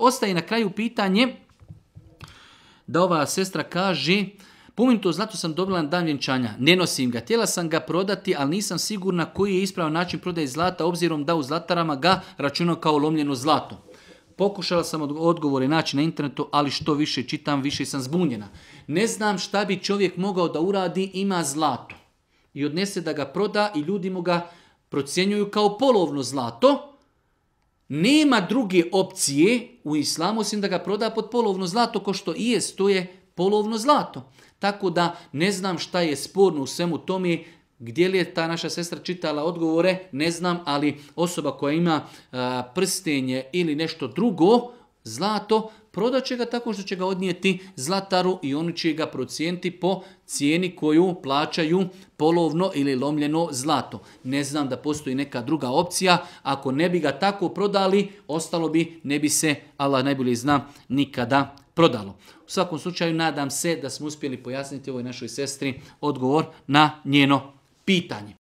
ostaje na kraju pitanje da ova sestra kaže Pomenuto zlato sam dobila na dan vjenčanja. Ne nosim ga. Htjela sam ga prodati, ali nisam sigurna koji je ispravan način prodaje zlata, obzirom da u zlatarama ga računam kao lomljeno zlato. Pokušala sam odgovore naći na internetu, ali što više čitam, više sam zbunjena. Ne znam šta bi čovjek mogao da uradi, ima zlato. I odnese da ga proda i ljudi mu ga procjenjuju kao polovno zlato, nema druge opcije u islamu osim da ga proda pod polovno zlato, ko što i jest, to je polovno zlato. Tako da ne znam šta je sporno u svemu tome, gdje li je ta naša sestra čitala odgovore, ne znam, ali osoba koja ima prstenje ili nešto drugo, zlato, prodat će ga tako što će ga odnijeti zlataru i oni će ga procijeniti po cijeni koju plaćaju polovno ili lomljeno zlato. Ne znam da postoji neka druga opcija, ako ne bi ga tako prodali, ostalo bi, ne bi se, Allah najbolje zna, nikada prodalo. U svakom slučaju nadam se da smo uspjeli pojasniti ovoj našoj sestri odgovor na njeno pitanje.